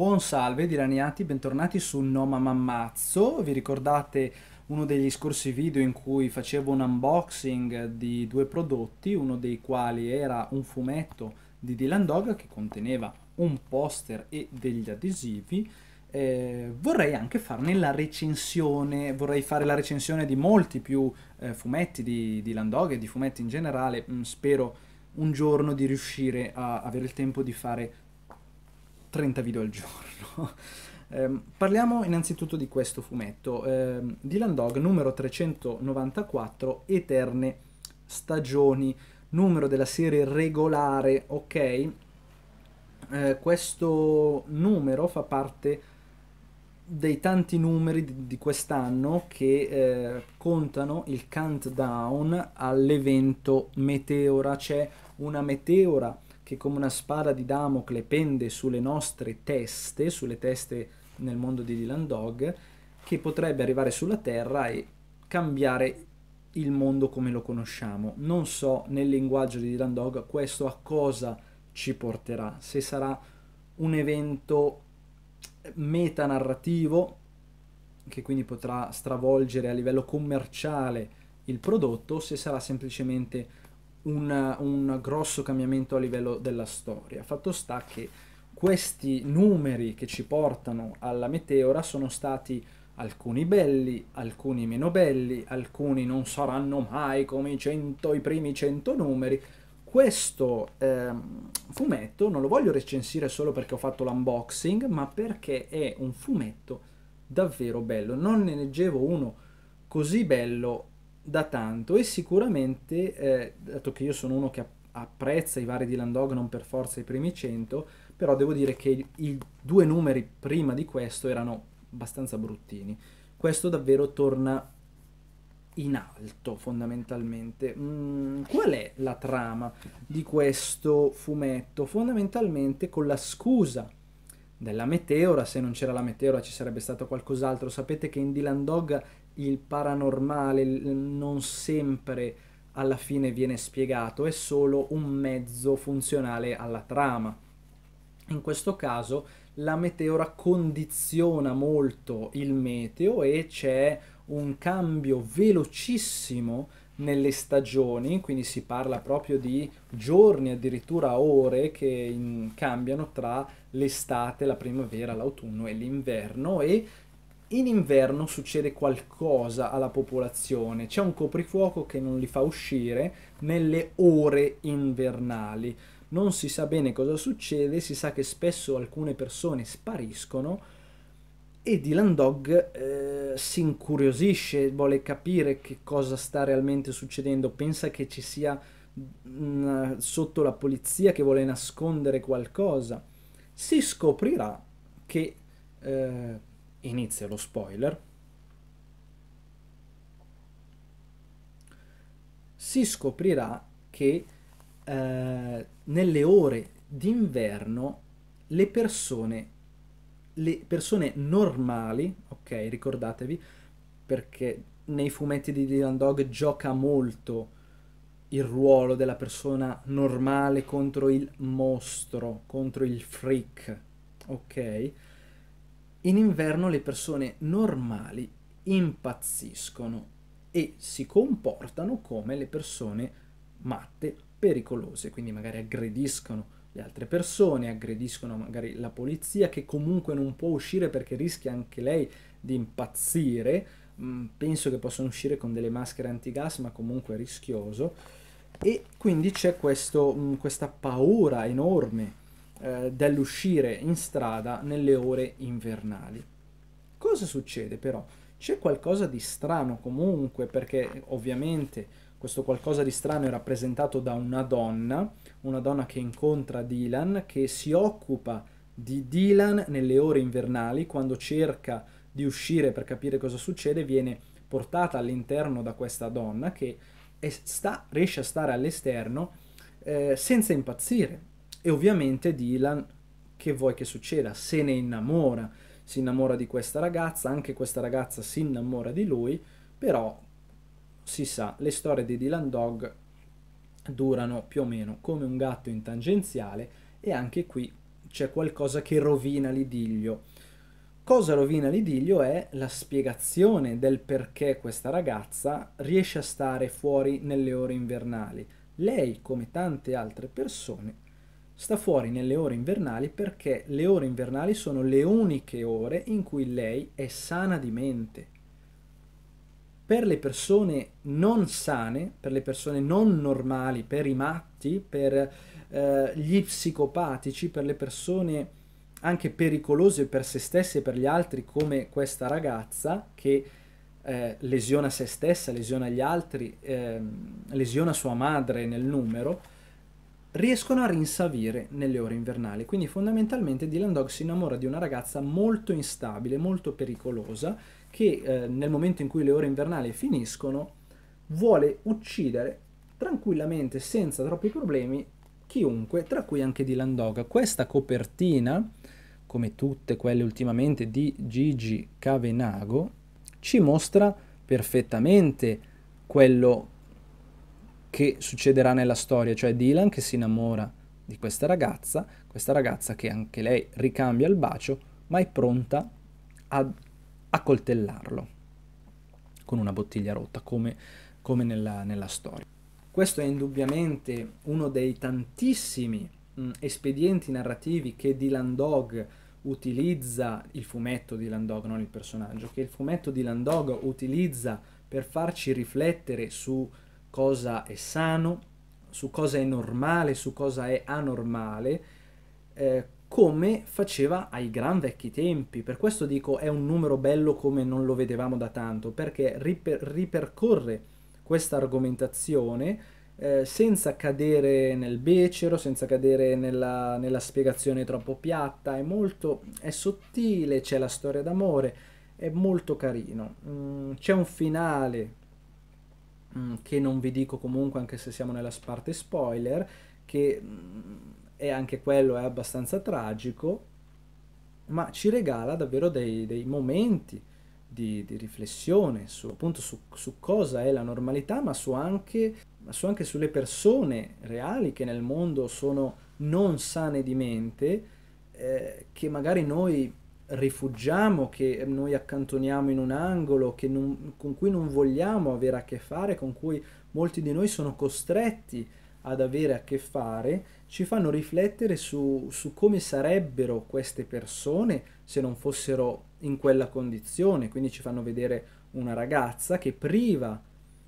Buon salve diraniati, bentornati su No Mammazzo. Vi ricordate uno degli scorsi video in cui facevo un unboxing di due prodotti, uno dei quali era un fumetto di Dylan Dog che conteneva un poster e degli adesivi. Eh, vorrei anche farne la recensione, vorrei fare la recensione di molti più eh, fumetti di Dylan Dog e di fumetti in generale. Mm, spero un giorno di riuscire a avere il tempo di fare 30 video al giorno. Eh, parliamo innanzitutto di questo fumetto, eh, Dylan Dog numero 394, Eterne Stagioni, numero della serie regolare, ok? Eh, questo numero fa parte dei tanti numeri di, di quest'anno che eh, contano il countdown all'evento meteora, c'è cioè una meteora che come una spada di Damocle pende sulle nostre teste, sulle teste nel mondo di Dylan Dog, che potrebbe arrivare sulla Terra e cambiare il mondo come lo conosciamo. Non so nel linguaggio di Dylan Dog questo a cosa ci porterà, se sarà un evento metanarrativo che quindi potrà stravolgere a livello commerciale il prodotto, se sarà semplicemente un, un grosso cambiamento a livello della storia. Fatto sta che questi numeri che ci portano alla meteora sono stati alcuni belli, alcuni meno belli, alcuni non saranno mai come i, cento, i primi 100 numeri. Questo eh, fumetto non lo voglio recensire solo perché ho fatto l'unboxing, ma perché è un fumetto davvero bello. Non ne leggevo uno così bello da tanto e sicuramente, eh, dato che io sono uno che apprezza i vari Dylan Dog, non per forza i primi 100, però devo dire che i due numeri prima di questo erano abbastanza bruttini. Questo davvero torna in alto fondamentalmente. Mm, qual è la trama di questo fumetto? Fondamentalmente con la scusa della meteora, se non c'era la meteora ci sarebbe stato qualcos'altro. Sapete che in Dylan Dog il paranormale non sempre alla fine viene spiegato, è solo un mezzo funzionale alla trama. In questo caso la meteora condiziona molto il meteo e c'è un cambio velocissimo nelle stagioni, quindi si parla proprio di giorni, addirittura ore che in, cambiano tra l'estate, la primavera, l'autunno e l'inverno e in inverno succede qualcosa alla popolazione, c'è un coprifuoco che non li fa uscire nelle ore invernali. Non si sa bene cosa succede, si sa che spesso alcune persone spariscono e Dylan Dog eh, si incuriosisce, vuole capire che cosa sta realmente succedendo, pensa che ci sia mh, mm, sotto la polizia che vuole nascondere qualcosa. Si scoprirà che eh, inizia lo spoiler, si scoprirà che eh, nelle ore d'inverno le persone, le persone normali, ok, ricordatevi, perché nei fumetti di Dylan Dog gioca molto il ruolo della persona normale contro il mostro, contro il freak, ok? In inverno le persone normali impazziscono e si comportano come le persone matte, pericolose, quindi magari aggrediscono le altre persone, aggrediscono magari la polizia che comunque non può uscire perché rischia anche lei di impazzire, mm, penso che possono uscire con delle maschere antigas ma comunque è rischioso e quindi c'è mm, questa paura enorme eh, dell'uscire in strada nelle ore invernali. Cosa succede però? C'è qualcosa di strano comunque perché ovviamente questo qualcosa di strano è rappresentato da una donna, una donna che incontra Dylan, che si occupa di Dylan nelle ore invernali, quando cerca di uscire per capire cosa succede, viene portata all'interno da questa donna che sta, riesce a stare all'esterno eh, senza impazzire, e ovviamente Dylan, che vuoi che succeda, se ne innamora, si innamora di questa ragazza, anche questa ragazza si innamora di lui, però si sa, le storie di Dylan Dog durano più o meno come un gatto in tangenziale e anche qui c'è qualcosa che rovina l'idillio. Cosa rovina l'idillio è la spiegazione del perché questa ragazza riesce a stare fuori nelle ore invernali. Lei, come tante altre persone, sta fuori nelle ore invernali perché le ore invernali sono le uniche ore in cui lei è sana di mente. Per le persone non sane, per le persone non normali, per i matti, per eh, gli psicopatici, per le persone anche pericolose per se stesse e per gli altri come questa ragazza che eh, lesiona se stessa, lesiona gli altri, eh, lesiona sua madre nel numero, riescono a rinsavire nelle ore invernali. Quindi fondamentalmente Dylan Dog si innamora di una ragazza molto instabile, molto pericolosa, che eh, nel momento in cui le ore invernali finiscono vuole uccidere tranquillamente, senza troppi problemi, chiunque, tra cui anche Dylan Dog. Questa copertina, come tutte quelle ultimamente di Gigi Cavenago, ci mostra perfettamente quello che succederà nella storia, cioè Dylan che si innamora di questa ragazza, questa ragazza che anche lei ricambia il bacio, ma è pronta ad accoltellarlo con una bottiglia rotta, come, come nella, nella, storia. Questo è indubbiamente uno dei tantissimi mh, mm, espedienti narrativi che Dylan Dog utilizza, il fumetto Dylan Dog, non il personaggio, che il fumetto Dylan Dog utilizza per farci riflettere su cosa è sano, su cosa è normale, su cosa è anormale, eh, come faceva ai gran vecchi tempi. Per questo dico è un numero bello come non lo vedevamo da tanto, perché riper- ripercorre questa argomentazione eh, senza cadere nel becero, senza cadere nella, nella spiegazione troppo piatta, è molto è sottile, c'è la storia d'amore, è molto carino. Mm, c'è un finale Mm, che non vi dico comunque anche se siamo nella parte spoiler, che mm, è anche quello è abbastanza tragico, ma ci regala davvero dei, dei momenti di, di, riflessione su, appunto su, su, cosa è la normalità, ma su anche, su anche sulle persone reali che nel mondo sono non sane di mente, eh, che magari noi rifugiamo, che noi accantoniamo in un angolo, non, con cui non vogliamo avere a che fare, con cui molti di noi sono costretti ad avere a che fare, ci fanno riflettere su, su come sarebbero queste persone se non fossero in quella condizione. Quindi ci fanno vedere una ragazza che priva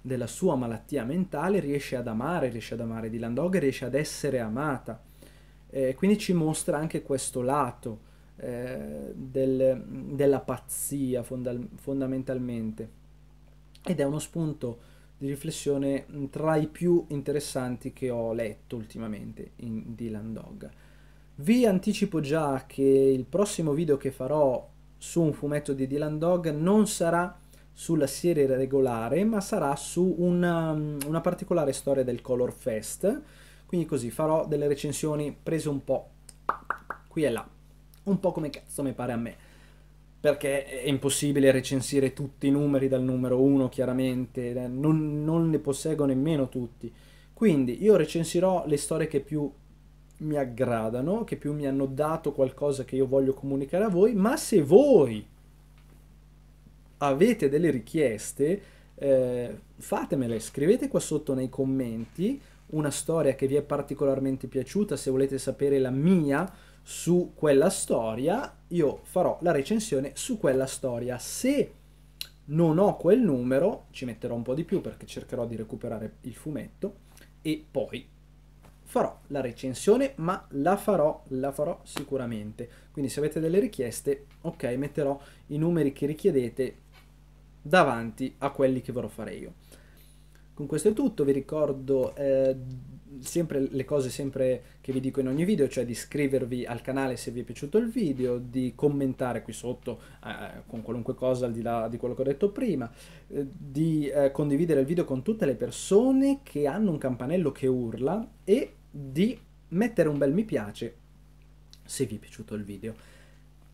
della sua malattia mentale riesce ad amare, riesce ad amare Dylan Dog, riesce ad essere amata. Eh, quindi ci mostra anche questo lato eh, del, della pazzia fondal- fondamentalmente ed è uno spunto di riflessione mm, tra i più interessanti che ho letto ultimamente in Dylan Dog. Vi anticipo già che il prossimo video che farò su un fumetto di Dylan Dog non sarà sulla serie regolare, ma sarà su una, mm, una particolare storia del Color Fest. Quindi così farò delle recensioni prese un po' qui e là un po' come cazzo mi pare a me. Perché è impossibile recensire tutti i numeri dal numero 1, chiaramente, non, non ne posseggo nemmeno tutti. Quindi io recensirò le storie che più mi aggradano, che più mi hanno dato qualcosa che io voglio comunicare a voi, ma se voi avete delle richieste, eh, fatemele, scrivete qua sotto nei commenti una storia che vi è particolarmente piaciuta, se volete sapere la mia su quella storia, io farò la recensione su quella storia. Se non ho quel numero, ci metterò un po' di più perché cercherò di recuperare il fumetto e poi farò la recensione, ma la farò, la farò sicuramente. Quindi se avete delle richieste, ok, metterò i numeri che richiedete davanti a quelli che vorrò fare io. Con questo è tutto, vi ricordo eh, sempre le cose sempre che vi dico in ogni video, cioè di iscrivervi al canale se vi è piaciuto il video, di commentare qui sotto eh, con qualunque cosa al di là di quello che ho detto prima, eh, di eh, condividere il video con tutte le persone che hanno un campanello che urla e di mettere un bel mi piace se vi è piaciuto il video.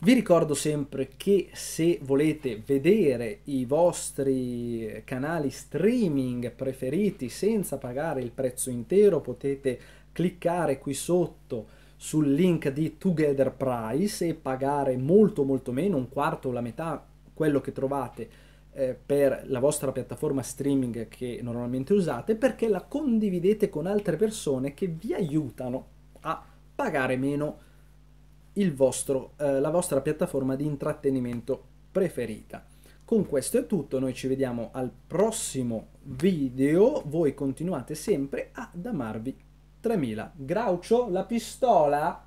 Vi ricordo sempre che se volete vedere i vostri canali streaming preferiti senza pagare il prezzo intero potete cliccare qui sotto sul link di Together Price e pagare molto molto meno, un quarto o la metà quello che trovate eh, per la vostra piattaforma streaming che normalmente usate perché la condividete con altre persone che vi aiutano a pagare meno vostro, eh, la vostra piattaforma di intrattenimento preferita. Con questo è tutto, noi ci vediamo al prossimo video, voi continuate sempre ad amarvi 3000. Graucio, la pistola!